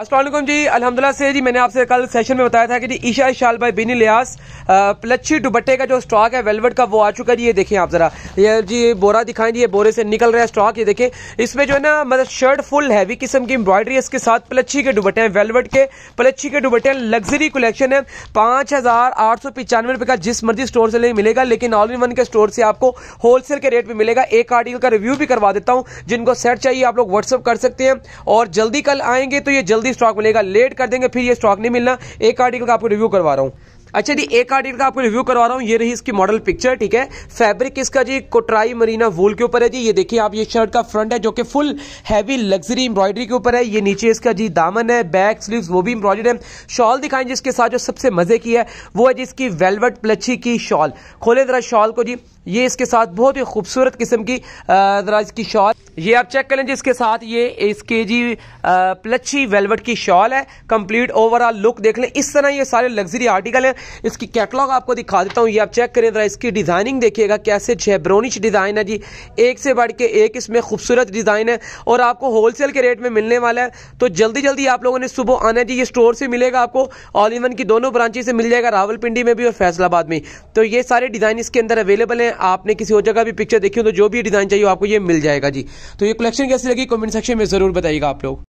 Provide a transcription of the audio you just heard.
असलम जी अलहमदिल्ला से जी मैंने आपसे कल सेशन में बताया था कि जी ईशा शाल भाई बिनी लियास प्लच्छी दुबट्टे का जो स्टॉक है वेलवेट का वो आ चुका है जी ये देखें आप ज़रा ये जी बोरा दिखाएं जी ये बोरे से निकल रहा है स्टॉक ये देखें इसमें जो है ना मतलब शर्ट फुल हैवी किस्म की एम्ब्रॉयडरी इसके साथ प्लच्छी के दुबट्टे हैं वेलवेट के प्लच्छी के दुबट्टे हैं लग्जरी कलेक्शन है पाँच हज़ार आठ सौ पचानवे रुपये का जिस मर्जी स्टोर से नहीं मिलेगा लेकिन ऑल इन वन के स्टोर से आपको होलसेल के रेट में मिलेगा एक आर्टिकल का रिव्यू भी करवा देता हूँ जिनको सेट चाहिए आप लोग व्हाट्सअप कर सकते हैं और जल्दी कल आएंगे तो ये जल्दी जल्दी स्टॉक मिलेगा लेट कर देंगे फिर ये स्टॉक नहीं मिलना एक आर्टिकल का आपको रिव्यू करवा रहा हूँ अच्छा जी एक आर्टिकल का आपको रिव्यू करवा रहा हूँ ये रही इसकी मॉडल पिक्चर ठीक है फैब्रिक इसका जी कोट्राई मरीना वूल के ऊपर है जी ये देखिए आप ये शर्ट का फ्रंट है जो कि फुल हैवी लग्जरी एम्ब्रॉयडरी के ऊपर है ये नीचे इसका जी दामन है बैक स्लीव्स वो भी एम्ब्रॉयडरी है शॉल दिखाएं जिसके साथ जो सबसे मजे की है वो है जिसकी वेलवेट प्लच्छी की शॉल खोले जरा शॉल को जी ये इसके साथ बहुत ही खूबसूरत किस्म की जरा इसकी शॉल ये आप चेक करें जी इसके साथ ये इसके जी प्लच्छी वेलवेट की शॉल है कंप्लीट ओवरऑल लुक देख लें इस तरह ये सारे लग्जरी आर्टिकल हैं इसकी कैटलॉग आपको दिखा देता हूँ ये आप चेक करें जरा इसकी डिज़ाइनिंग देखिएगा कैसे जेब्रोनिश डिज़ाइन है जी एक से बढ़ के एक इसमें खूबसूरत डिज़ाइन है और आपको होलसेल के रेट में मिलने वाला है तो जल्दी जल्दी आप लोगों ने सुबह आना जी ये स्टोर से मिलेगा आपको ऑल इन वन की दोनों ब्रांचेज से मिल जाएगा रावलपिंडी में भी और फैसलाबाद में तो ये सारे डिज़ाइन इसके अंदर अवेलेबल हैं आपने किसी और जगह भी पिक्चर देखी हो तो जो भी डिज़ाइन चाहिए आपको ये मिल जाएगा जी तो ये कलेक्शन कैसी लगी कमेंट सेक्शन में ज़रूर बताइएगा आप लोग